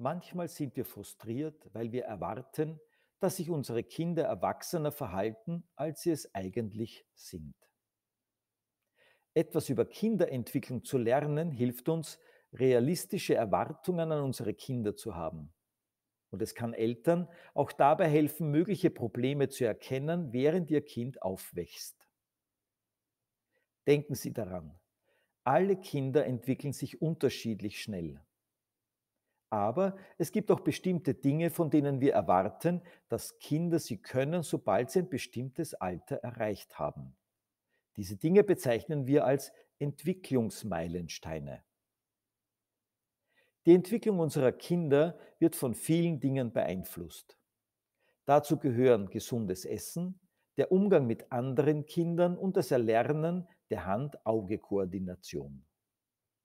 Manchmal sind wir frustriert, weil wir erwarten, dass sich unsere Kinder erwachsener verhalten, als sie es eigentlich sind. Etwas über Kinderentwicklung zu lernen, hilft uns, realistische Erwartungen an unsere Kinder zu haben. Und es kann Eltern auch dabei helfen, mögliche Probleme zu erkennen, während ihr Kind aufwächst. Denken Sie daran, alle Kinder entwickeln sich unterschiedlich schnell. Aber es gibt auch bestimmte Dinge, von denen wir erwarten, dass Kinder sie können, sobald sie ein bestimmtes Alter erreicht haben. Diese Dinge bezeichnen wir als Entwicklungsmeilensteine. Die Entwicklung unserer Kinder wird von vielen Dingen beeinflusst. Dazu gehören gesundes Essen, der Umgang mit anderen Kindern und das Erlernen der Hand-Auge-Koordination.